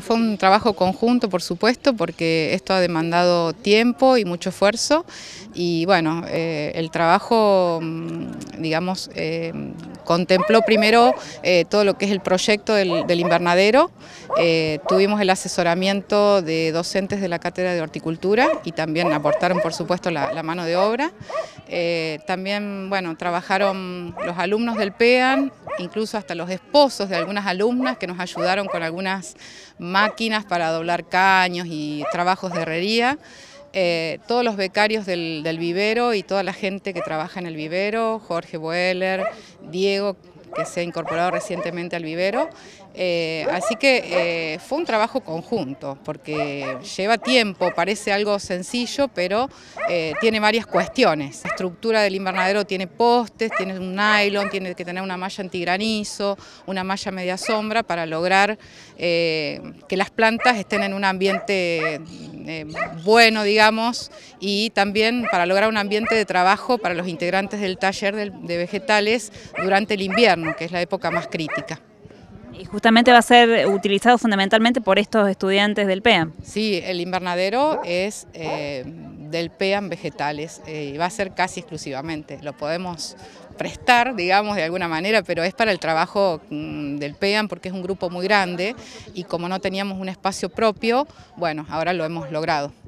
Fue un trabajo conjunto, por supuesto, porque esto ha demandado tiempo y mucho esfuerzo y bueno, eh, el trabajo, mm, digamos, eh, contempló primero eh, todo lo que es el proyecto del, invernadero, tuvimos el asesoramiento de docentes de la Cátedra de Horticultura y también aportaron, por supuesto, la, la mano de obra. también, bueno, trabajaron los alumnos del PEAN, incluso hasta los esposos de algunas alumnas que nos ayudaron con algunas máquinas para doblar caños y trabajos de herrería. Eh, todos los becarios del, del vivero y toda la gente que trabaja en el vivero, Jorge Boeller, Diego, que se ha incorporado recientemente al vivero. Eh, así que eh, fue un trabajo conjunto, porque lleva tiempo, parece algo sencillo, pero eh, tiene varias cuestiones. La estructura del invernadero tiene postes, tiene un nylon, tiene que tener una malla antigranizo, una malla media sombra para lograr que las plantas estén en un ambiente eh, bueno, digamos, y también para lograr un ambiente de trabajo para los integrantes del taller de vegetales durante el invierno, que es la época más crítica. Y justamente va a ser utilizado fundamentalmente por estos estudiantes del PEAM. Sí, el invernadero es eh, del PEAM vegetales eh, y va a ser casi exclusivamente. Lo podemos prestar, digamos, de alguna manera, pero es para el trabajo mm, del PEAM porque es un grupo muy grande y como no teníamos un espacio propio, bueno, ahora lo hemos logrado.